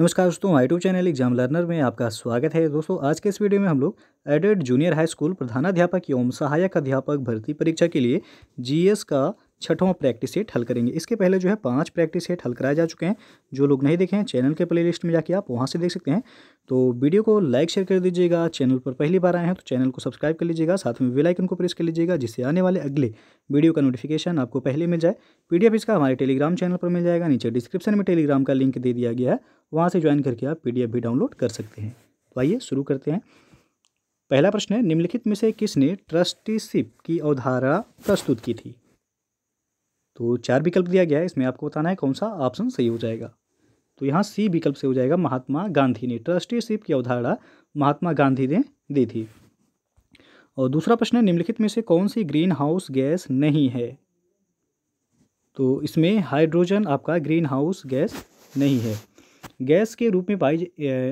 नमस्कार दोस्तों आई टू चैनल एग्जाम लर्नर में आपका स्वागत है दोस्तों आज के इस वीडियो में हम लोग एडेड जूनियर हाई स्कूल प्रधानाध्यापक एवं सहायक अध्यापक भर्ती परीक्षा के लिए जीएस का छठवां प्रैक्टिस सेट हल करेंगे इसके पहले जो है पांच प्रैक्टिस सेट हल कराए जा चुके हैं जो लोग नहीं देखे हैं चैनल के प्लेलिस्ट में जाके आप वहाँ से देख सकते हैं तो वीडियो को लाइक शेयर कर दीजिएगा चैनल पर पहली बार आए हैं तो चैनल को सब्सक्राइब कर लीजिएगा साथ में वेलाइकन को प्रेस कर लीजिएगा जिससे आने वाले अगले वीडियो का नोटिफिकेशन आपको पहले मिल जाए पी इसका हमारे टेलीग्राम चैनल पर मिल जाएगा नीचे डिस्क्रिप्शन में टेलीग्राम का लिंक दे दिया गया है वहाँ से ज्वाइन करके आप पी भी डाउनलोड कर सकते हैं तो आइए शुरू करते हैं पहला प्रश्न है निम्नलिखित में से किसने ट्रस्टीशिप की अवधारणा प्रस्तुत की थी तो चार विकल्प दिया गया है इसमें आपको बताना है कौन सा ऑप्शन सही हो जाएगा तो यहाँ सी विकल्प से हो जाएगा महात्मा गांधी ने ट्रस्टीशिप की अवधारणा महात्मा गांधी ने दी थी और दूसरा प्रश्न है निम्नलिखित में से कौन सी ग्रीन हाउस गैस नहीं है तो इसमें हाइड्रोजन आपका ग्रीन हाउस गैस नहीं है गैस के रूप में पाई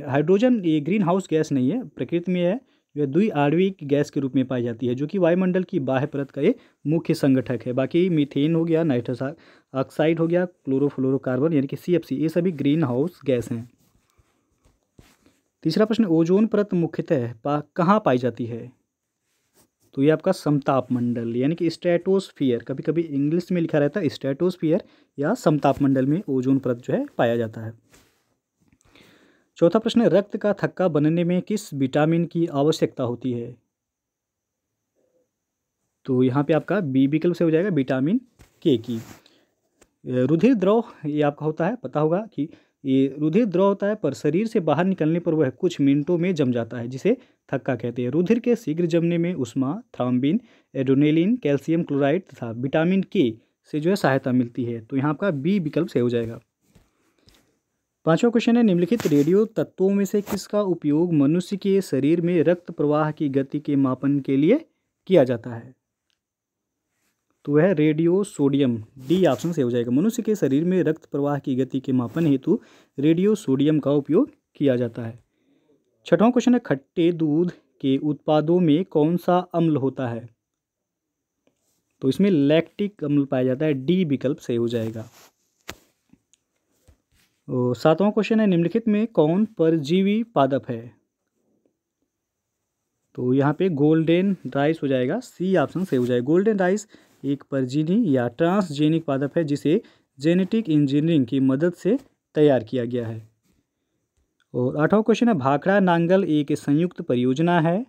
हाइड्रोजन ये ग्रीन हाउस गैस नहीं है प्रकृति में है जो है दुई आणविक गैस के रूप में पाई जाती है जो कि वायुमंडल की बाह्य परत का ये मुख्य संगठक है बाकी मीथेन हो गया नाइट्रस ऑक्साइड हो गया क्लोरोफ्लोरोकार्बन यानी कि सी ये सभी ग्रीन हाउस गैस हैं तीसरा प्रश्न ओजोन परत मुख्यतः पा, कहाँ पाई जाती है तो ये आपका समताप मंडल यानी कि स्ट्रेटोस्फियर कभी कभी इंग्लिश में लिखा रहता है स्ट्रेटोस्फियर या समताप मंडल में ओजोन परत जो है पाया जाता है चौथा प्रश्न रक्त का थक्का बनने में किस विटामिन की आवश्यकता होती है तो यहाँ पे आपका बी विकल्प से हो जाएगा विटामिन के की रुधिर द्रव ये आपका होता है पता होगा कि ये रुधिर द्रव होता है पर शरीर से बाहर निकलने पर वह कुछ मिनटों में जम जाता है जिसे थक्का कहते हैं रुधिर के शीघ्र जमने में उष्मा थ्राम्बिन एडोनेलिन कैल्शियम क्लोराइड तथा विटामिन के से जो है सहायता मिलती है तो यहाँ आपका बी विकल्प से हो जाएगा पांचवा क्वेश्चन है निम्नलिखित रेडियो तत्वों में से किसका उपयोग मनुष्य के शरीर में रक्त प्रवाह की गति के मापन के लिए किया जाता है तो वह रेडियो सोडियम डी ऑप्शन से हो जाएगा मनुष्य के शरीर में रक्त प्रवाह की गति के मापन हेतु रेडियो सोडियम का उपयोग किया जाता है छठवां क्वेश्चन है खट्टे दूध के उत्पादों में कौन सा अम्ल होता है तो इसमें लैक्टिक अम्ल पाया जाता है डी विकल्प से हो जाएगा तो सातवां क्वेश्चन है निम्नलिखित में कौन परजीवी पादप है तो यहाँ पे गोल्डन राइस हो जाएगा सी ऑप्शन सही हो जाएगा गोल्डन राइस एक परजीनी या ट्रांसजेनिक पादप है जिसे जेनेटिक इंजीनियरिंग की मदद से तैयार किया गया है और आठवां क्वेश्चन है भाखड़ा नांगल एक संयुक्त परियोजना है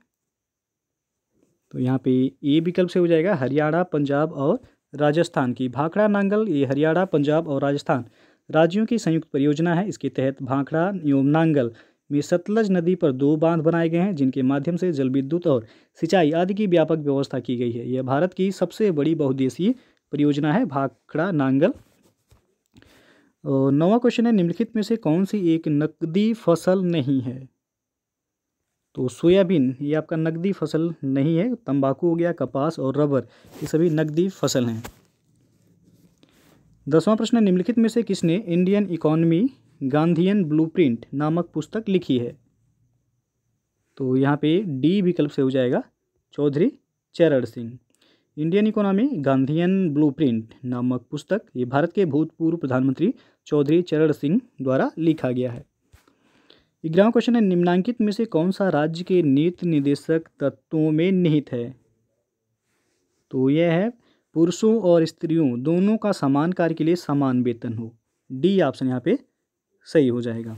तो यहाँ पे ए विकल्प से हो जाएगा हरियाणा पंजाब और राजस्थान की भाखड़ा नांगल ये हरियाणा पंजाब और राजस्थान राज्यों की संयुक्त परियोजना है इसके तहत भाखड़ा एवं नांगल में सतलज नदी पर दो बांध बनाए गए हैं जिनके माध्यम से जल विद्युत और सिंचाई आदि की व्यापक व्यवस्था की गई है यह भारत की सबसे बड़ी बहुदेशीय परियोजना है भाखड़ा नांगल और नवा क्वेश्चन है निम्नलिखित में से कौन सी एक नकदी फसल नहीं है तो सोयाबीन ये आपका नकदी फसल नहीं है तंबाकू हो गया कपास और रबर ये सभी नकदी फसल हैं दसवां प्रश्न निम्नलिखित में से किसने इंडियन इकोनॉमी गांधीयन ब्लूप्रिंट नामक पुस्तक लिखी है तो यहाँ पे डी विकल्प से हो जाएगा Chaudhary Charan Singh Indian economy Gandhian blueprint नामक पुस्तक ये भारत के भूतपूर्व प्रधानमंत्री चौधरी चरण सिंह द्वारा लिखा गया है ग्यारहवा क्वेश्चन है निम्नांकित में से कौन सा राज्य के नीति निदेशक तत्वों में निहित है तो यह है पुरुषों और स्त्रियों दोनों का समान कार्य के लिए समान वेतन हो डी ऑप्शन यहाँ पे सही हो जाएगा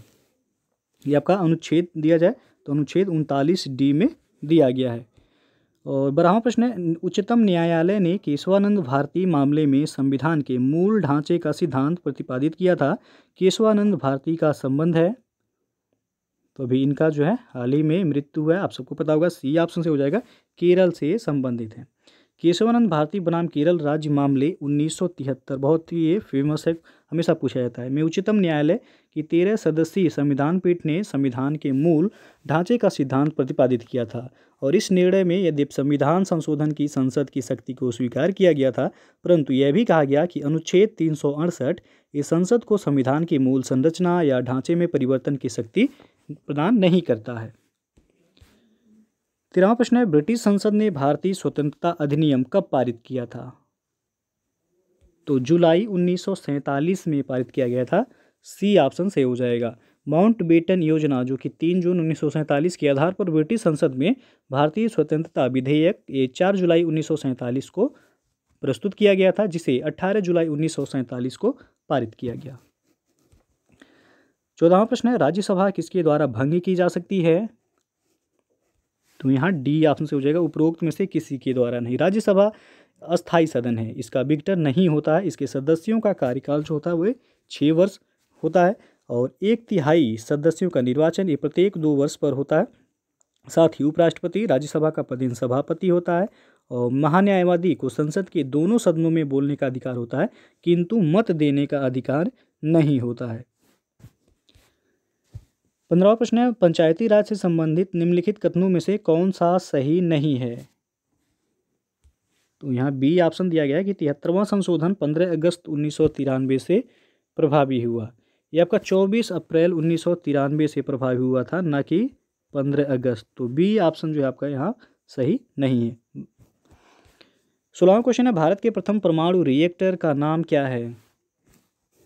ये आपका अनुच्छेद दिया जाए तो अनुच्छेद उनतालीस डी में दिया गया है और बारहवा प्रश्न है उच्चतम न्यायालय ने केशवानंद भारती मामले में संविधान के मूल ढांचे का सिद्धांत प्रतिपादित किया था केशवानंद भारती का संबंध है तो अभी इनका जो है हाल ही में मृत्यु है आप सबको पता होगा सी ऑप्शन से हो जाएगा केरल से संबंधित है केशवानंद भारती बनाम केरल राज्य मामले 1973 बहुत ही ये फेमस है हमेशा पूछा जाता है मैं उच्चतम न्यायालय की तेरह सदस्यीय संविधान पीठ ने संविधान के मूल ढांचे का सिद्धांत प्रतिपादित किया था और इस निर्णय में यदि संविधान संशोधन की संसद की शक्ति को स्वीकार किया गया था परंतु यह भी कहा गया कि अनुच्छेद तीन ये संसद को संविधान की मूल संरचना या ढांचे में परिवर्तन की शक्ति प्रदान नहीं करता है तेरहवा प्रश्न है ब्रिटिश संसद ने भारतीय स्वतंत्रता अधिनियम कब पारित किया था तो जुलाई उन्नीस में पारित किया गया था सी ऑप्शन सही हो जाएगा माउंट बेटन योजना जो कि तीन जून उन्नीस के आधार पर ब्रिटिश संसद में भारतीय स्वतंत्रता विधेयक ये चार जुलाई उन्नीस को प्रस्तुत किया गया था जिसे 18 जुलाई उन्नीस को पारित किया गया चौदहवा प्रश्न है राज्यसभा किसके द्वारा भंग की जा सकती है तो यहाँ डी ऑप्शन से हो जाएगा उपरोक्त में से किसी के द्वारा नहीं राज्यसभा अस्थायी सदन है इसका विघटन नहीं होता है इसके सदस्यों का कार्यकाल जो होता है वह छः वर्ष होता है और एक तिहाई सदस्यों का निर्वाचन ये प्रत्येक दो वर्ष पर होता है साथ ही उपराष्ट्रपति राज्यसभा का पदेन सभापति होता है और महान्यायवादी को संसद के दोनों सदनों में बोलने का अधिकार होता है किंतु मत देने का अधिकार नहीं होता है पंद्रहवा प्रश्न है पंचायती राज से संबंधित निम्नलिखित कथनों में से कौन सा सही नहीं है तो यहाँ बी ऑप्शन दिया गया है कि तिहत्तरवां संशोधन पंद्रह अगस्त उन्नीस से प्रभावी हुआ ये आपका चौबीस अप्रैल उन्नीस से प्रभावी हुआ था ना कि पंद्रह अगस्त तो बी ऑप्शन जो है आपका यहाँ सही नहीं है सोलहवा क्वेश्चन है भारत के प्रथम परमाणु रिएक्टर का नाम क्या है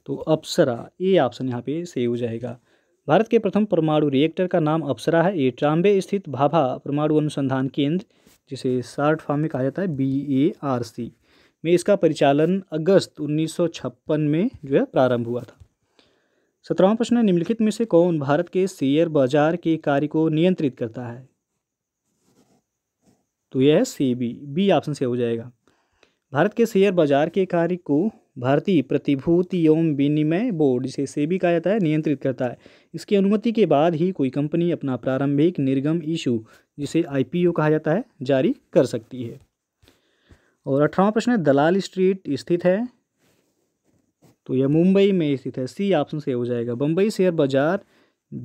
तो अप्सरा ए ऑप्शन यहाँ पे सही हो जाएगा भारत के प्रथम परमाणु रिएक्टर का नाम अप्सरा है ये ट्राम्बे स्थित भाभा परमाणु अनुसंधान केंद्र जिसे शार्ट फॉर्म में कहा जाता है बी ए आर सी में इसका परिचालन अगस्त 1956 में जो है प्रारंभ हुआ था सत्रहवा प्रश्न निम्नलिखित में से कौन भारत के शेयर बाजार के कार्य को नियंत्रित करता है तो यह है सी बी बी ऑप्शन से हो जाएगा भारत के शेयर बाजार के कार्य को भारतीय प्रतिभूति एवं विनिमय बोर्ड जिसे सेबी कहा जाता है नियंत्रित करता है इसकी अनुमति के बाद ही कोई कंपनी अपना प्रारंभिक निर्गम इशू जिसे आईपीओ कहा जाता है जारी कर सकती है और अठारवा प्रश्न है दलाल स्ट्रीट स्थित है तो यह मुंबई में स्थित है सी ऑप्शन से हो जाएगा बम्बई शेयर बाजार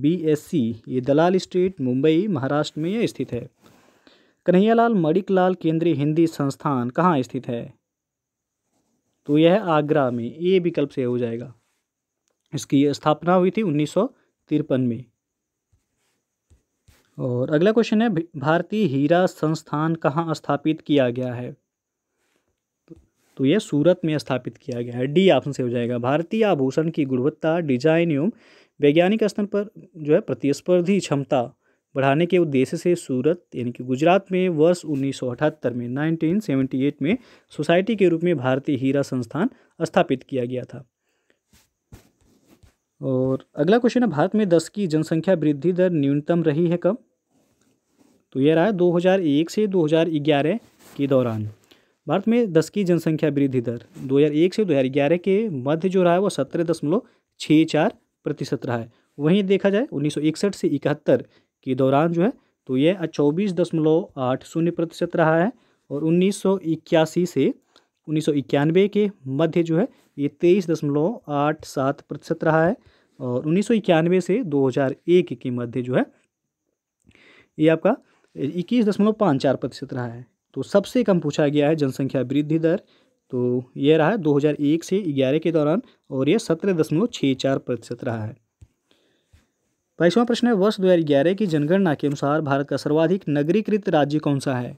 बी एस सी ये दलाल स्ट्रीट मुंबई महाराष्ट्र में यह स्थित है कन्हैयालाल मणिकलाल केंद्रीय हिंदी संस्थान कहाँ स्थित है तो यह आगरा में ए विकल्प से हो जाएगा इसकी स्थापना हुई थी उन्नीस में और अगला क्वेश्चन है भारतीय हीरा संस्थान कहाँ स्थापित किया गया है तो यह सूरत में स्थापित किया गया है डी ऑप्शन से हो जाएगा भारतीय आभूषण की गुणवत्ता डिजाइन एवं वैज्ञानिक स्तर पर जो है प्रतिस्पर्धी क्षमता बढ़ाने के उद्देश्य से सूरत यानी कि गुजरात में वर्ष उन्नीस में 1978 में सोसाइटी के रूप में भारतीय हीरा संस्थान स्थापित किया गया था और अगला क्वेश्चन है भारत में दस की जनसंख्या वृद्धि दर न्यूनतम रही है कब तो यह रहा 2001 से 2011 के दौरान भारत में दस की जनसंख्या वृद्धि दर 2001 से 2011 के मध्य जो रहा है वो सत्रह दशमलव छः चार प्रतिशत रहा है वहीं देखा जाए 1961 से इकहत्तर के दौरान जो है तो ये चौबीस दशमलव आठ शून्य प्रतिशत रहा है और उन्नीस सौ इक्यासी से उन्नीस सौ इक्यानवे के मध्य जो है ये तेईस दशमलव आठ सात प्रतिशत रहा है और उन्नीस सौ इक्यानवे से दो हज़ार एक के मध्य जो है ये आपका इक्कीस दशमलव पाँच चार प्रतिशत रहा है तो सबसे कम पूछा गया है जनसंख्या वृद्धि दर तो यह रहा 2001 से 11 के दौरान और यह सत्रह दशमलव छः चार प्रतिशत रहा है बाईसवां प्रश्न है वर्ष ग्यारह की जनगणना के अनुसार भारत का सर्वाधिक नगरीकृत राज्य कौन सा है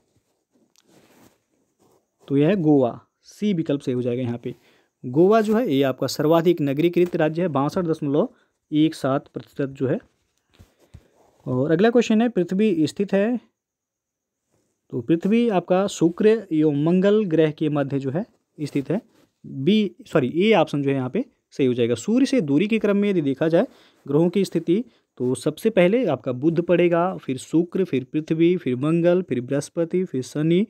तो यह है गोवा सी विकल्प सही हो जाएगा यहाँ पे गोवा जो है ये आपका सर्वाधिक नगरीकृत राज्य है बासठ दशमलव एक सात प्रतिशत जो है और अगला क्वेश्चन है पृथ्वी स्थित है तो पृथ्वी आपका शुक्र एवं मंगल ग्रह के मध्य जो है स्थित है बी सॉरी ए ऑप्शन जो है यहाँ पे सही हो जाएगा सूर्य से दूरी के क्रम में यदि देखा जाए ग्रहों की स्थिति तो सबसे पहले आपका बुध पड़ेगा फिर शुक्र फिर पृथ्वी फिर मंगल फिर बृहस्पति फिर शनि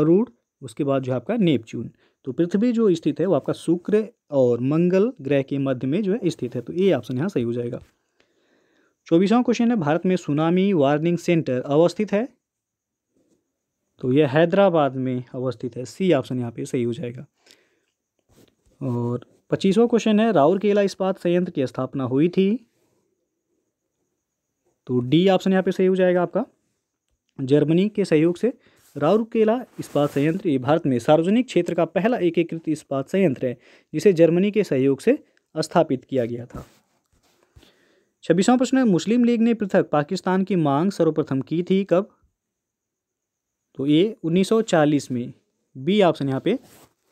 अरुण उसके बाद जो है आपका नेपच्यून तो पृथ्वी जो स्थित है वो आपका शुक्र और मंगल ग्रह के मध्य में जो है स्थित है तो ये ऑप्शन यहाँ सही हो जाएगा चौबीसवां क्वेश्चन है भारत में सुनामी वार्निंग सेंटर अवस्थित है तो यह हैदराबाद में अवस्थित है सी ऑप्शन यहाँ पे सही हो जाएगा और पच्चीसवा क्वेश्चन है राउरकेला इस्पात संयंत्र की स्थापना हुई थी तो डी ऑप्शन यहाँ पे सही हो जाएगा आपका जर्मनी के सहयोग से राउरकेला इस्पात संयंत्र ये भारत में सार्वजनिक क्षेत्र का पहला एकीकृत इस्पात संयंत्र है जिसे जर्मनी के सहयोग से स्थापित किया गया था छब्बीसवां प्रश्न है मुस्लिम लीग ने पृथक पाकिस्तान की मांग सर्वप्रथम की थी कब तो ये 1940 में बी ऑप्शन यहाँ पे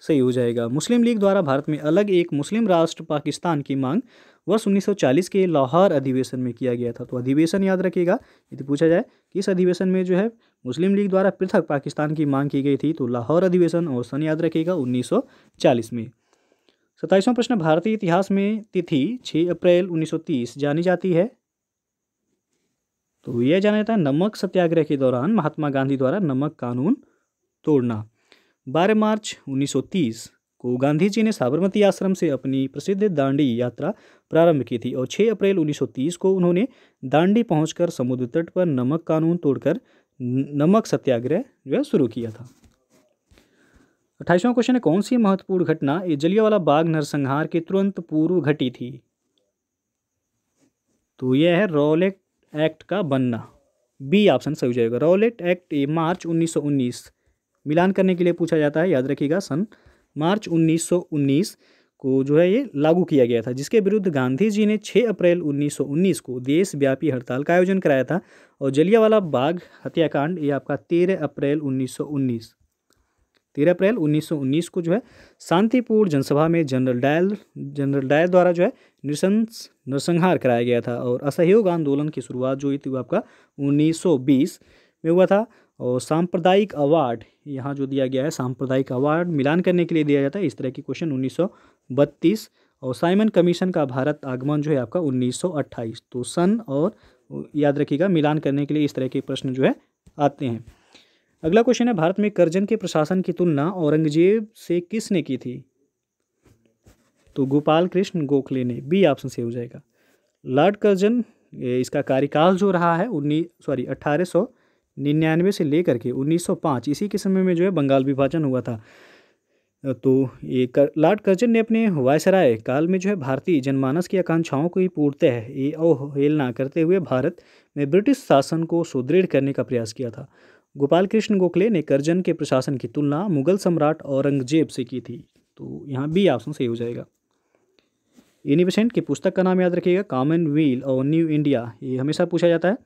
सही हो जाएगा मुस्लिम लीग द्वारा भारत में अलग एक मुस्लिम राष्ट्र पाकिस्तान की मांग वर्ष 1940 के लाहौर अधिवेशन में किया गया था तो अधिवेशन याद रखिएगा यदि तो पूछा जाए कि इस अधिवेशन में जो है मुस्लिम लीग द्वारा पृथक पाकिस्तान की मांग की गई थी तो लाहौर अधिवेशन और सन याद रखिएगा 1940 में सत्ताईसवां प्रश्न भारतीय इतिहास में तिथि 6 अप्रैल 1930 जानी जाती है तो यह जाना जाता है नमक सत्याग्रह के दौरान महात्मा गांधी द्वारा नमक कानून तोड़ना 12 मार्च 1930 को गांधी जी ने साबरमती आश्रम से अपनी प्रसिद्ध दांडी यात्रा प्रारंभ की थी और 6 अप्रैल 1930 को उन्होंने दांडी पहुंचकर समुद्र तट पर नमक कानून तोड़कर नमक सत्याग्रह जो है शुरू किया था अट्ठाईसवां क्वेश्चन है कौन सी महत्वपूर्ण घटना जलियावाला बाग नरसंहार के तुरंत पूर्व घटी थी तो यह है रॉलेट एक्ट का बनना बी ऑप्शन सही हो जाएगा रॉलेट एक्ट मार्च 1919 मिलान करने के लिए पूछा जाता है याद रखिएगा सन मार्च 1919 को जो है ये लागू किया गया था जिसके विरुद्ध गांधी जी ने 6 अप्रैल 1919 को देशव्यापी हड़ताल का आयोजन कराया था और जलियावाला बाग हत्याकांड ये आपका 13 अप्रैल 1919 13 अप्रैल 1919 को जो है शांतिपूर्ण जनसभा में जनरल डायल जनरल डायल द्वारा जो है निशंस नरसंहार कराया गया था और असहयोग आंदोलन की शुरुआत जो हुई थी वो आपका उन्नीस में हुआ था और सांप्रदायिक अवार्ड यहाँ जो दिया गया है सांप्रदायिक अवार्ड मिलान करने के लिए दिया जाता है इस तरह की क्वेश्चन उन्नीस और साइमन कमीशन का भारत आगमन जो है आपका 1928 तो सन और याद रखिएगा मिलान करने के लिए इस तरह के प्रश्न जो है आते हैं अगला क्वेश्चन है भारत में करजन के प्रशासन की तुलना औरंगजेब से किसने की थी तो गोपाल कृष्ण गोखले ने बी ऑप्शन से हो जाएगा लॉर्ड करजन इसका कार्यकाल जो रहा है उन्नीस सॉरी अट्ठारह निन्यानवे से लेकर के 1905 इसी के समय में जो है बंगाल विभाजन हुआ था तो ये कर, लॉर्ड कर्जन ने अपने वायसराय काल में जो है भारतीय जनमानस की आकांक्षाओं की है ये अवहेलना करते हुए भारत में ब्रिटिश शासन को सुदृढ़ करने का प्रयास किया था गोपाल कृष्ण गोखले ने कर्जन के प्रशासन की तुलना मुगल सम्राट औरंगजेब से की थी तो यहाँ बी ऑप्शन सही हो जाएगा यूनिवेसेंट की पुस्तक का नाम याद रखिएगा व्हील और न्यू इंडिया ये हमेशा पूछा जाता है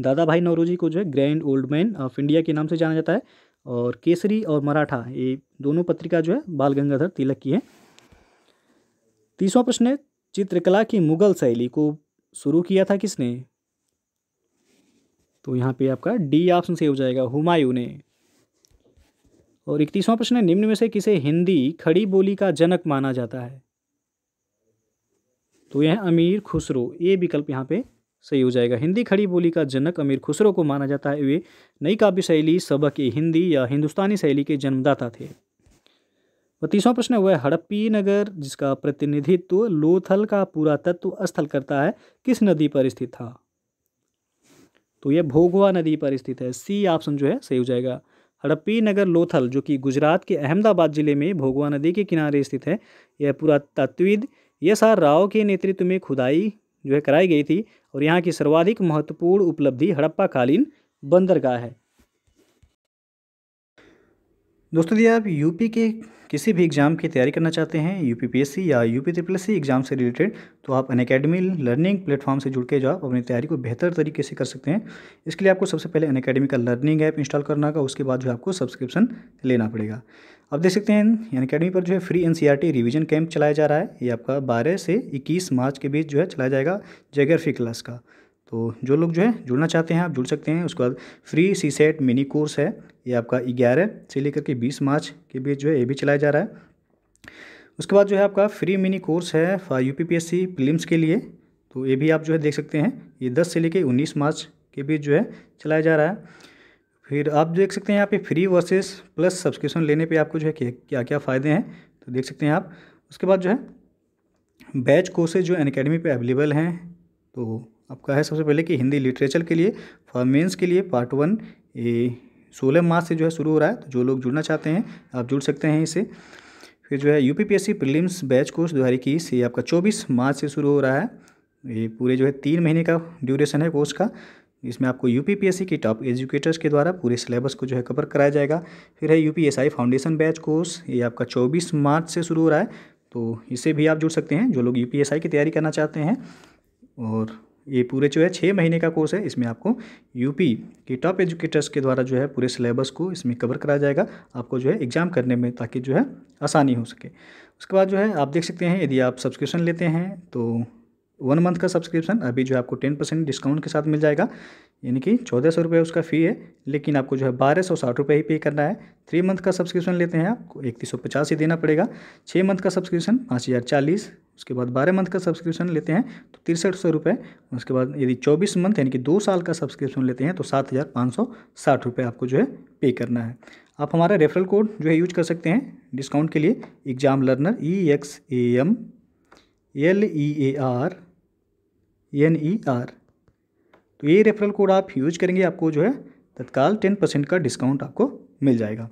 दादा भाई नौरोजी को जो है grand old man of India के नाम से जाना जाता है और केसरी और मराठा ये दोनों पत्रिका जो है बाल गंगाधर तिलक की है तीसवा प्रश्न है चित्रकला की मुगल शैली को शुरू किया था किसने तो यहाँ पे आपका डी ऑप्शन से हो जाएगा हुमायूं ने और इकतीसवां प्रश्न है निम्न में से किसे हिंदी खड़ी बोली का जनक माना जाता है तो यह अमीर खुसरो ये विकल्प यहाँ पे सही हो जाएगा हिंदी खड़ी बोली का जनक अमीर खुसरो को माना जाता है वे नई काव्य शैली सबक ए हिंदी या हिंदुस्तानी शैली के जन्मदाता थे और तीसवा प्रश्न हुआ है हड़प्पी नगर जिसका प्रतिनिधित्व लोथल का पुरातत्व स्थल करता है किस नदी पर स्थित था तो यह भोगवा नदी पर स्थित है सी ऑप्शन जो है सही हो जाएगा हड़प्पी नगर लोथल जो कि गुजरात के अहमदाबाद जिले में भोगवा नदी के किनारे स्थित है यह पुरातत्वविद यस आर राव के नेतृत्व में खुदाई जो है कराई गई थी और यहाँ की सर्वाधिक महत्वपूर्ण उपलब्धि हड़प्पाकालीन बंदरगाह है दोस्तों यदि आप यूपी के किसी भी एग्ज़ाम की तैयारी करना चाहते हैं यूपीपीएससी या यूपी सी एग्ज़ाम से रिलेटेड तो आप अन अकेडमी लर्निंग प्लेटफॉर्म से जुड़ के जो आप अपनी तैयारी को बेहतर तरीके से कर सकते हैं इसके लिए आपको सबसे पहले अन अकेडमी का लर्निंग ऐप इंस्टॉल करना होगा उसके बाद जो आपको सब्सक्रिप्शन लेना पड़ेगा आप देख सकते हैं यानी अकेडमी पर जो है फ्री एनसीईआरटी रिवीजन कैंप चलाया जा रहा है ये आपका 12 से 21 मार्च के बीच जो है चलाया जाएगा जोग्राफी क्लास का तो जो लोग जो है जुड़ना चाहते हैं आप जुड़ सकते हैं उसके बाद free CSAT mini course है ये आपका ग्यारह से लेकर के बीस मार्च के बीच जो है ये भी चलाया जा रहा है उसके बाद जो है आपका फ्री मिनी कोर्स है फॉर यू पी के लिए तो ये भी आप जो है देख सकते हैं ये दस से लेकर उन्नीस मार्च के बीच जो है चलाया जा रहा है फिर आप देख सकते हैं यहाँ पे फ्री वर्सेस प्लस सब्सक्रिप्शन लेने पे आपको जो है क्या क्या फ़ायदे हैं तो देख सकते हैं आप उसके बाद जो है बैच कोर्सेज जो अनकेडमी पर अवेलेबल हैं तो आपका है सबसे पहले कि हिंदी लिटरेचर के लिए फॉर्मेंस के लिए पार्ट वन ये सोलह मार्च से जो है शुरू हो रहा है तो जो लोग जुड़ना चाहते हैं आप जुड़ सकते हैं इसे फिर जो है यू पी बैच कोर्स दो हज़ार इक्कीस ये आपका चौबीस मार्च से शुरू हो रहा है ये पूरे जो है तीन महीने का ड्यूरेशन है कोर्स का इसमें आपको यू के टॉप एजुकेटर्स के द्वारा पूरे सिलेबस को जो है कवर कराया जाएगा फिर है यू फाउंडेशन बैच कोर्स ये आपका चौबीस मार्च से शुरू हो रहा है तो इसे भी आप जुड़ सकते हैं जो लोग यू की तैयारी करना चाहते हैं और ये पूरे जो है छः महीने का कोर्स है इसमें आपको यूपी के टॉप एजुकेटर्स के द्वारा जो है पूरे सिलेबस को इसमें कवर कराया जाएगा आपको जो है एग्ज़ाम करने में ताकि जो है आसानी हो सके उसके बाद जो है आप देख सकते हैं यदि आप सब्सक्रिप्शन लेते हैं तो वन मंथ का सब्सक्रिप्शन अभी जो है आपको टेन परसेंट डिस्काउंट के साथ मिल जाएगा यानी कि चौदह सौ रुपये उसका फ़ी है लेकिन आपको जो है बारह सौ साठ रुपये ही पे करना है थ्री मंथ का सब्सक्रिप्शन लेते हैं आपको इकतीस सौ पचास ही देना पड़ेगा छः मंथ का सब्सक्रिप्शन पाँच हज़ार चालीस उसके बाद बारह मंथ का सब्सक्रिप्शन लेते हैं तो तिरसठ सौ रुपये उसके बाद यदि चौबीस मंथ यानी कि दो साल का सब्सक्रिप्शन लेते हैं तो सात हज़ार पाँच सौ साठ रुपये आपको जो है पे करना है आप हमारा रेफरल कोड जो है यूज कर सकते हैं डिस्काउंट के लिए exam learner E X A M L E A R N E R तो ये रेफरल कोड आप यूज करेंगे आपको जो है तत्काल टेन परसेंट का डिस्काउंट आपको मिल जाएगा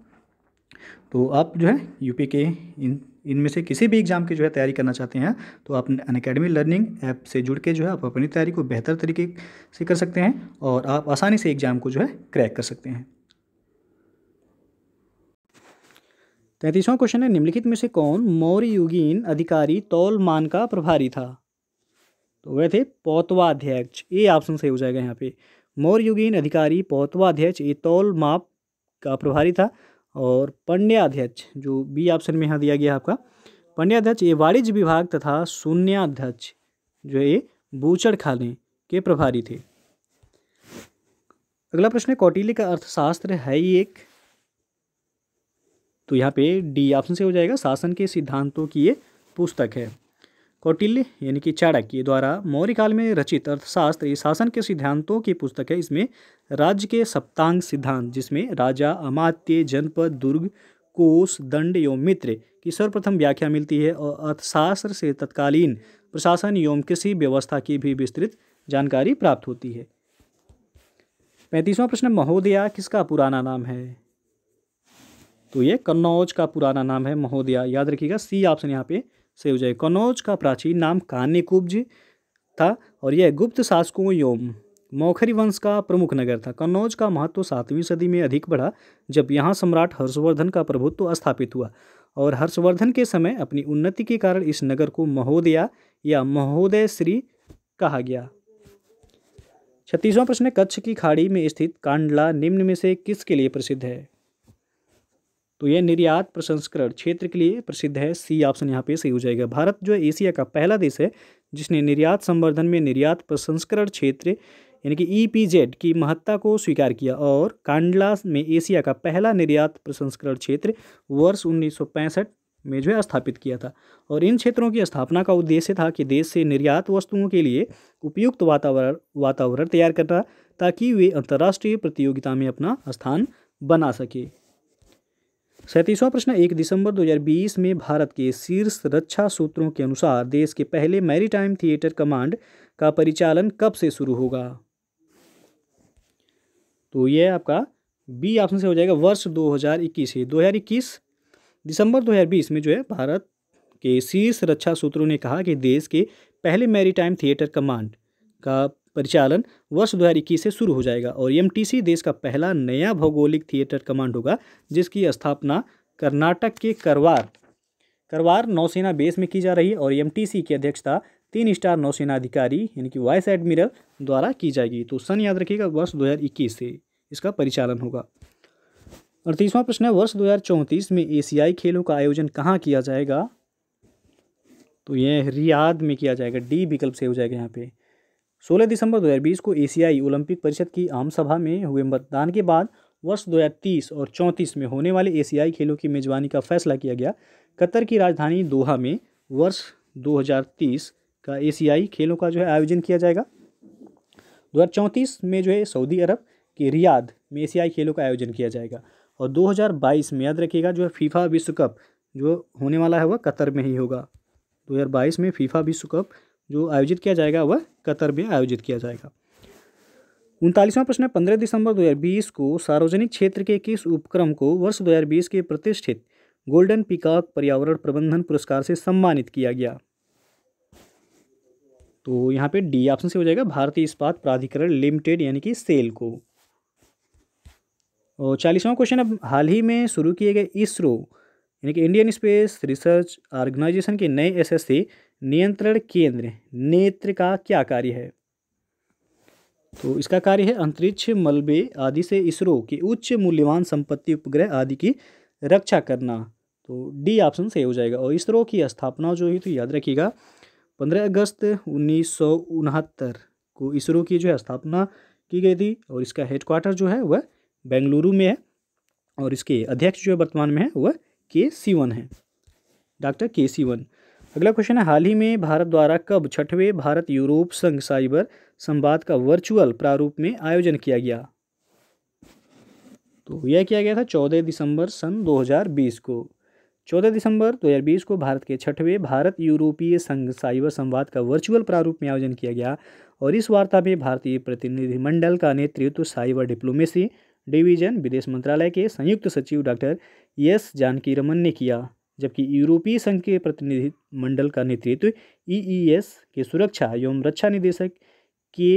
तो आप जो है यूपी के इन इनमें से किसी भी एग्ज़ाम की जो है तैयारी करना चाहते हैं तो आप अन अकेडमी लर्निंग ऐप से जुड़ के जो है आप अपनी तैयारी को बेहतर तरीके से कर सकते हैं और आप आसानी से एग्ज़ाम को जो है क्रैक कर सकते हैं तैंतीसवां क्वेश्चन है निम्नलिखित में से कौन मौर्य युगीन अधिकारी मान का प्रभारी था तो वह थे पौतवाध्यक्ष ये ऑप्शन सही हो जाएगा यहाँ पे मौर्य युगीन अधिकारी पौतवाध्यक्ष ये तौल माप का प्रभारी था और पंड्याध्यक्ष जो बी ऑप्शन में यहाँ दिया गया आपका पंड्याध्यक्ष ये वाणिज्य विभाग तथा शून्याध्यक्ष जो ये बूचड़ खाने के प्रभारी थे अगला प्रश्न है कौटिल्य का अर्थशास्त्र है ही एक तो यहाँ पे डी ऑप्शन से हो जाएगा शासन के सिद्धांतों की ये पुस्तक है कौटिल्य यानी कि चाणक्य द्वारा मौर्य काल में रचित अर्थशास्त्र शासन के सिद्धांतों की पुस्तक है इसमें राज्य के सप्तांग सिद्धांत जिसमें राजा अमात्य जनपद दुर्ग कोष दंड एवं मित्र की सर्वप्रथम व्याख्या मिलती है और अर्थशास्त्र से तत्कालीन प्रशासन एवं कृषि व्यवस्था की भी विस्तृत जानकारी प्राप्त होती है पैंतीसवां प्रश्न महोदया किसका पुराना नाम है तो ये कन्नौज का पुराना नाम है महोदया याद रखिएगा सी ऑप्शन यहाँ पे से हो जाए कनौज का प्राचीन नाम कान्यकुब्ज था और यह गुप्त शासकों योम मौखरी वंश का प्रमुख नगर था कन्नौज का महत्व सातवीं सदी में अधिक बढ़ा जब यहाँ सम्राट हर्षवर्धन का प्रभुत्व तो स्थापित हुआ और हर्षवर्धन के समय अपनी उन्नति के कारण इस नगर को महोदया या महोदय श्री कहा गया छत्तीसवां प्रश्न कच्छ की खाड़ी में स्थित कांडला निम्न में से किसके लिए प्रसिद्ध है तो यह निर्यात प्रसंस्करण क्षेत्र के लिए प्रसिद्ध है सी ऑप्शन यहाँ पे सही हो जाएगा भारत जो है एशिया का पहला देश है जिसने निर्यात संवर्धन में निर्यात प्रसंस्करण क्षेत्र यानी कि ईपीजेड e की महत्ता को स्वीकार किया और कांडला में एशिया का पहला निर्यात प्रसंस्करण क्षेत्र वर्ष उन्नीस में जो है स्थापित किया था और इन क्षेत्रों की स्थापना का उद्देश्य था कि देश से निर्यात वस्तुओं के लिए उपयुक्त वातावरण वातावरण तैयार करना ताकि वे अंतर्राष्ट्रीय प्रतियोगिता में अपना स्थान बना सके सैंतीसवां प्रश्न एक दिसंबर 2020 में भारत के शीर्ष रक्षा सूत्रों के अनुसार देश के पहले मैरीटाइम थिएटर कमांड का परिचालन कब से शुरू होगा तो यह आपका बी ऑप्शन से हो जाएगा वर्ष 2021 हजार इक्कीस दिसंबर 2020 में जो है भारत के शीर्ष रक्षा सूत्रों ने कहा कि देश के पहले मैरीटाइम थिएटर कमांड का परिचालन वर्ष दो से शुरू हो जाएगा और एम e देश का पहला नया भौगोलिक थिएटर कमांड होगा जिसकी स्थापना कर्नाटक के करवार करवार नौसेना बेस में की जा रही है और एम e की अध्यक्षता तीन स्टार नौसेना अधिकारी यानी कि वाइस एडमिरल द्वारा की जाएगी तो सन याद रखिएगा वर्ष 2021 से इसका परिचालन होगा अड़तीसवां प्रश्न है वर्ष दो में एशियाई खेलों का आयोजन कहाँ किया जाएगा तो यह रियाद में किया जाएगा डी विकल्प से हो जाएगा यहाँ पे 16 दिसंबर 2020 को एशियाई ओलंपिक परिषद की आम सभा में हुए मतदान के बाद वर्ष 2030 और 34 में होने वाले एशियाई खेलों की मेजबानी का फैसला किया गया कतर की राजधानी दोहा में वर्ष 2030 का एशियाई खेलों का जो है आयोजन किया जाएगा दो में जो है सऊदी अरब के रियाद में एशियाई खेलों का आयोजन किया जाएगा और 2022 में याद रखिएगा जो है फीफा विश्व कप जो होने वाला है वह कतर में ही होगा 2022 में फीफा विश्व कप जो आयोजित किया जाएगा वह कतर में आयोजित किया जाएगा उनतालीसवां प्रश्न है पंद्रह दिसंबर 2020 को सार्वजनिक क्षेत्र के किस उपक्रम को वर्ष 2020 के प्रतिष्ठित गोल्डन पिकॉक पर्यावरण प्रबंधन पुरस्कार से सम्मानित किया गया तो यहाँ पे डी ऑप्शन से हो जाएगा भारतीय इस्पात प्राधिकरण लिमिटेड यानी कि सेल को और चालीसवां क्वेश्चन अब हाल ही में शुरू किए गए इसरो यानी कि इंडियन स्पेस रिसर्च ऑर्गेनाइजेशन के नए एस नियंत्रण केंद्र नेत्र का क्या कार्य है तो इसका कार्य है अंतरिक्ष मलबे आदि से इसरो के उच्च मूल्यवान संपत्ति उपग्रह आदि की रक्षा करना तो डी ऑप्शन सही हो जाएगा और इसरो की स्थापना जो है तो याद रखिएगा पंद्रह अगस्त उन्नीस को इसरो की जो है स्थापना की गई थी और इसका हेडक्वार्टर जो है वह बेंगलुरु में है और इसके अध्यक्ष जो है वर्तमान में है वह के सी वन है डॉक्टर के सी वन अगला क्वेश्चन है हाल ही में भारत द्वारा कब छठवें भारत यूरोप संघ साइबर संवाद का वर्चुअल प्रारूप में आयोजन किया गया तो यह किया गया था चौदह दिसंबर सन 2020 को चौदह दिसंबर 2020 को भारत के छठवें भारत यूरोपीय संघ साइबर संवाद का वर्चुअल प्रारूप में आयोजन किया गया और इस वार्ता में भारतीय प्रतिनिधिमंडल का नेतृत्व साइबर डिप्लोमेसी डिवीजन विदेश मंत्रालय के संयुक्त सचिव डॉक्टर एस जानकी रमन ने किया जबकि यूरोपीय संघ के प्रतिनिधि मंडल का नेतृत्व ईईएस के सुरक्षा एवं रक्षा निदेशक के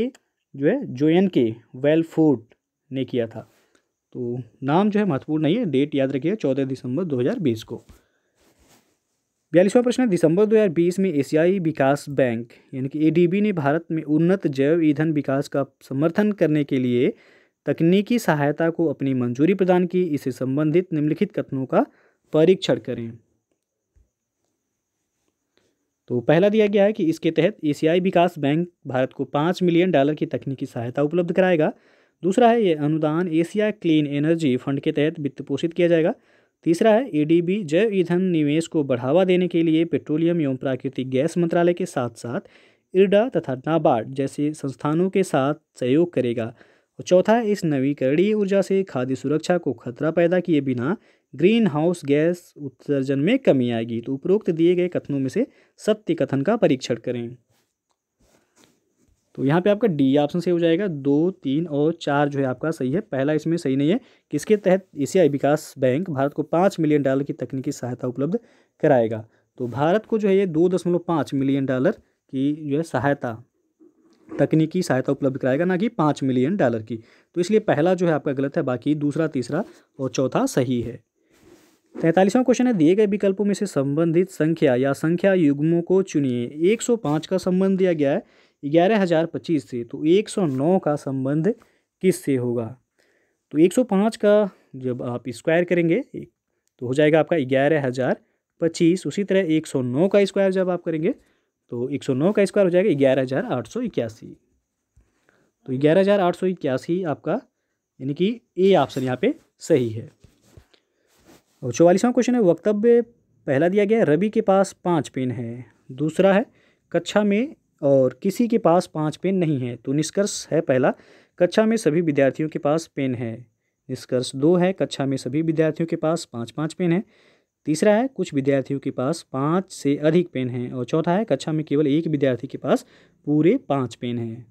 जो है एन के वेलफोर्ड ने किया था तो नाम जो है महत्वपूर्ण नहीं है डेट याद रखिए चौदह दिसंबर 2020 को बयालीसवां प्रश्न दिसंबर 2020 में एशियाई विकास बैंक यानी कि एडीबी ने भारत में उन्नत जैव ईंधन विकास का समर्थन करने के लिए तकनीकी सहायता को अपनी मंजूरी प्रदान की इसे संबंधित निम्नलिखित कथनों का परीक्षण करें तो पहला दिया गया है कि इसके तहत एशियाई विकास बैंक भारत को पाँच मिलियन डॉलर की तकनीकी सहायता उपलब्ध कराएगा दूसरा है ये अनुदान एशिया क्लीन एनर्जी फंड के तहत वित्त पोषित किया जाएगा तीसरा है एडीबी जैव ईंधन निवेश को बढ़ावा देने के लिए पेट्रोलियम एवं प्राकृतिक गैस मंत्रालय के साथ साथ इरडा तथा नाबार्ड जैसे संस्थानों के साथ सहयोग करेगा और चौथा इस नवीकरणीय ऊर्जा से खाद्य सुरक्षा को खतरा पैदा किए बिना ग्रीन हाउस गैस उत्सर्जन में कमी आएगी तो उपरोक्त दिए गए कथनों में से सत्य कथन का परीक्षण करें तो यहाँ पे आपका डी ऑप्शन सही हो जाएगा दो तीन और चार जो है आपका सही है पहला इसमें सही नहीं है किसके तहत एशियाई विकास बैंक भारत को पाँच मिलियन डॉलर की तकनीकी सहायता उपलब्ध कराएगा तो भारत को जो है ये दो दशमलव पाँच मिलियन डॉलर की जो है सहायता तकनीकी सहायता उपलब्ध कराएगा ना कि पाँच मिलियन डॉलर की तो इसलिए पहला जो है आपका गलत है बाकी दूसरा तीसरा और चौथा सही है तैंतालीसवां क्वेश्चन है दिए गए विकल्पों में से संबंधित संख्या या संख्या युग्मों को चुनिए 105 का संबंध दिया गया है ग्यारह हज़ार पच्चीस से तो 109 का संबंध किस से होगा तो 105 का जब आप स्क्वायर करेंगे तो हो जाएगा आपका ग्यारह हज़ार पच्चीस उसी तरह 109 का स्क्वायर जब आप करेंगे तो एक सौ नौ का स्क्वायर हो जाएगा ग्यारह हज़ार आठ सौ इक्यासी तो ग्यारह हज़ार आठ सौ इक्यासी आपका यानी कि ए ऑप्शन यहाँ पे सही है और चौवालीसवां क्वेश्चन है वक्तव्य पहला दिया गया रवि के पास पाँच पेन है दूसरा है कक्षा में और किसी के पास पाँच पेन नहीं है तो निष्कर्ष है पहला कक्षा में सभी विद्यार्थियों के पास पेन है निष्कर्ष दो है कक्षा में सभी विद्यार्थियों के पास पाँच पाँच पेन है तीसरा है कुछ विद्यार्थियों के पास पाँच से अधिक पेन हैं और चौथा है कक्षा में केवल एक विद्यार्थी के पास पूरे पाँच पेन हैं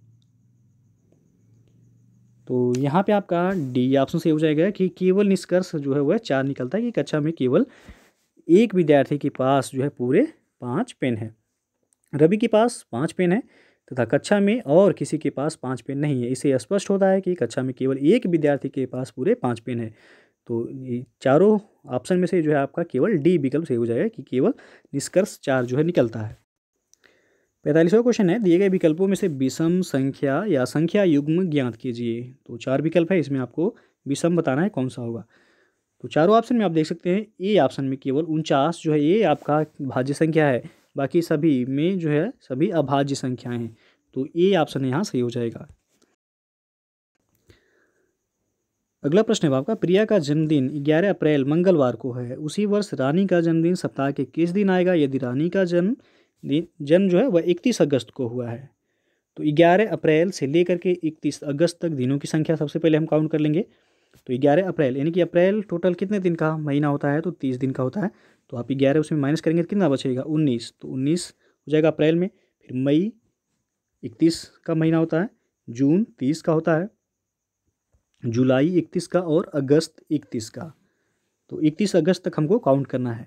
तो यहाँ पे आपका डी ऑप्शन से हो जाएगा कि केवल निष्कर्ष जो है वह चार निकलता है कि कक्षा में केवल एक विद्यार्थी के पास जो है पूरे पाँच पेन है रवि के पास पाँच पेन है तथा कक्षा में और किसी के पास पाँच पेन नहीं है इसे स्पष्ट होता है कि कक्षा में केवल एक विद्यार्थी के पास पूरे पाँच पेन है तो ये चारों ऑप्शन में से जो है आपका केवल डी विकल्प सही हो जाएगा कि केवल निष्कर्ष चार जो है निकलता है पैंतालीसवा क्वेश्चन है दिए गए विकल्पों में से विषम संख्या या संख्या युग्म ज्ञात कीजिए तो चार विकल्प है इसमें आपको विषम बताना है कौन सा होगा तो चारों ऑप्शन में आप देख सकते हैं ए ऑप्शन में केवल उनचास जो है ये आपका भाज्य संख्या है बाकी सभी में जो है सभी अभाज्य संख्याएं हैं तो ए ऑप्शन यहाँ सही हो जाएगा अगला प्रश्न है आपका प्रिया का जन्मदिन 11 अप्रैल मंगलवार को है उसी वर्ष रानी का जन्मदिन सप्ताह के किस दिन आएगा यदि रानी का जन्म दिन जन्म जो है वह इकतीस अगस्त को हुआ है तो ग्यारह अप्रैल से लेकर के इकतीस अगस्त तक दिनों की संख्या सबसे पहले हम काउंट कर लेंगे तो ग्यारह अप्रैल यानी कि अप्रैल टोटल कितने दिन का महीना होता है तो तीस दिन का होता है तो आप ग्यारह उसमें माइनस करेंगे तो कितना बचेगा उन्नीस तो उन्नीस हो जाएगा अप्रैल में फिर मई इकतीस का महीना होता है जून तीस का होता है जुलाई इकतीस का और अगस्त इकतीस का तो इकतीस अगस्त तक हमको काउंट करना है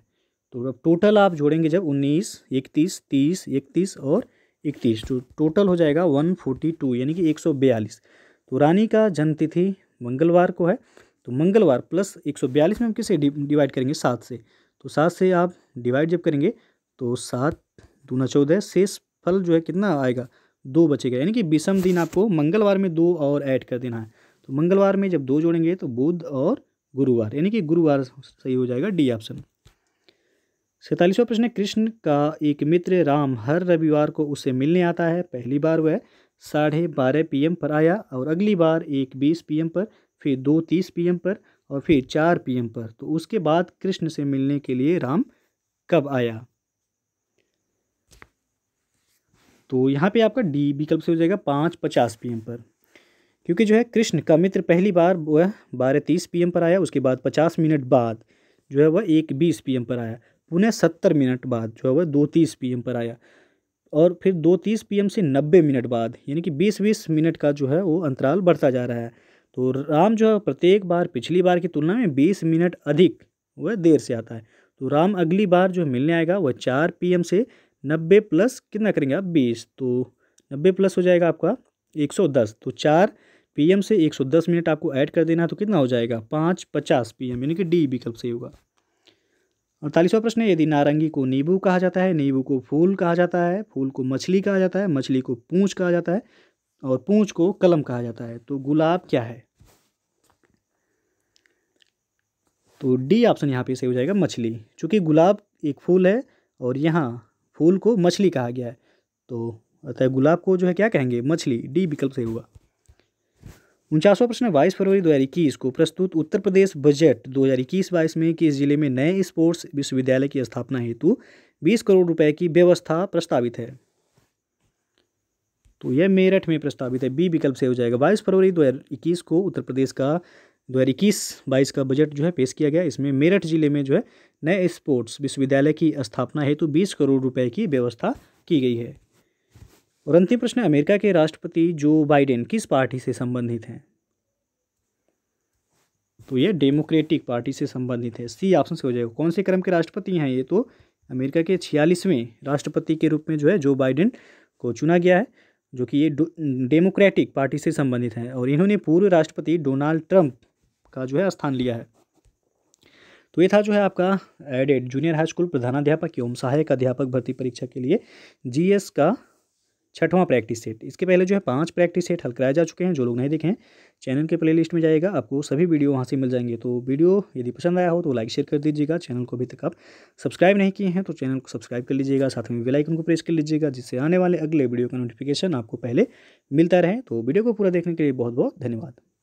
तो अब टोटल आप जोड़ेंगे जब उन्नीस इकतीस तीस इकतीस और इकतीस तो टोटल हो जाएगा वन फोर्टी टू यानी कि एक सौ बयालीस तो रानी का जन्मतिथि मंगलवार को है तो मंगलवार प्लस एक सौ बयालीस में हम किसे डिवाइड करेंगे सात से तो सात से आप डिवाइड जब करेंगे तो सात दूना चौदह शेष फल जो है कितना आएगा दो बचेगा यानी कि विषम दिन आपको मंगलवार में दो और ऐड कर देना है तो मंगलवार में जब दो जोड़ेंगे तो बुध और गुरुवार यानी कि गुरुवार सही हो जाएगा डी ऑप्शन सैतालीसवा प्रश्न कृष्ण का एक मित्र राम हर रविवार को उसे मिलने आता है पहली बार वह साढ़े बारह पी पर आया और अगली बार एक बीस पी पर फिर दो तीस पी पर और फिर चार पी पर तो उसके बाद कृष्ण से मिलने के लिए राम कब आया तो यहाँ पे आपका डी विकल्प से हो जाएगा पाँच पचास पी पर क्योंकि जो है कृष्ण का मित्र पहली बार वह बारह तीस पी पर आया उसके बाद पचास मिनट बाद जो है वह एक बीस पी पर आया पुनः सत्तर मिनट बाद जो है वह दो तीस पी पर आया और फिर दो तीस पी से नब्बे मिनट बाद यानी कि बीस बीस मिनट का जो है वो अंतराल बढ़ता जा रहा है तो राम जो है प्रत्येक बार पिछली बार की तुलना में बीस मिनट अधिक वह देर से आता है तो राम अगली बार जो मिलने आएगा वह चार पी से नब्बे प्लस कितना करेंगे आप बीस तो नब्बे प्लस हो जाएगा आपका एक सौ दस तो चार पीएम से 110 मिनट आपको ऐड कर देना है तो कितना हो जाएगा पाँच पचास पीएम यानी कि डी विकल्प सही होगा अड़तालीसवा प्रश्न है यदि नारंगी को नींबू कहा जाता है नींबू को फूल कहा जाता है फूल को मछली कहा जाता है मछली को पूँछ कहा जाता है और पूँछ को कलम कहा जाता है तो गुलाब क्या है तो डी ऑप्शन यहाँ पे सही हो जाएगा मछली चूँकि गुलाब एक फूल है और यहाँ फूल को मछली कहा गया है तो अतः गुलाब को जो है क्या कहेंगे मछली डी विकल्प सही हुआ उनचासवा प्रश्न बाईस फरवरी दो हज़ार इक्कीस को प्रस्तुत उत्तर प्रदेश बजट दो हज़ार इक्कीस बाईस में किस जिले में नए स्पोर्ट्स विश्वविद्यालय की स्थापना हेतु बीस करोड़ रुपए की व्यवस्था प्रस्तावित है तो यह मेरठ में प्रस्तावित है बी विकल्प से हो जाएगा बाईस फरवरी दो हज़ार इक्कीस को उत्तर प्रदेश का दो हज़ार इक्कीस बाईस का बजट जो है पेश किया गया इसमें मेरठ जिले में जो है नए स्पोर्ट्स विश्वविद्यालय की स्थापना हेतु बीस करोड़ रुपए की व्यवस्था की गई है और अंतिम प्रश्न है अमेरिका के राष्ट्रपति जो बाइडेन किस पार्टी से संबंधित हैं तो ये डेमोक्रेटिक पार्टी से संबंधित है सी ऑप्शन से हो जाएगा कौन से क्रम के राष्ट्रपति हैं ये तो अमेरिका के छियालीसवें राष्ट्रपति के रूप में जो है जो बाइडेन को चुना गया है जो कि ये डेमोक्रेटिक पार्टी से संबंधित हैं और इन्होंने पूर्व राष्ट्रपति डोनाल्ड ट्रंप का जो है स्थान लिया है तो ये था जो है आपका एडेड जूनियर हाई स्कूल प्रधानाध्यापक एवं सहायक अध्यापक भर्ती परीक्षा के लिए जीएस का छठवां प्रैक्टिस सेट इसके पहले जो है पांच प्रैक्टिस सेट हल कराए जा चुके हैं जो लोग नहीं देखे हैं चैनल के प्लेलिस्ट में जाएगा आपको सभी वीडियो वहाँ से मिल जाएंगे तो वीडियो यदि पसंद आया हो तो लाइक शेयर कर दीजिएगा चैनल को अभी तक आप सब्सक्राइब नहीं किए हैं तो चैनल को सब्सक्राइब कर लीजिएगा साथ में बेलाइकन को प्रेस कर लीजिएगा जिससे आने वाले अगले वीडियो का नोटिफिकेशन आपको पहले मिलता रहे तो वीडियो को पूरा देखने के लिए बहुत बहुत धन्यवाद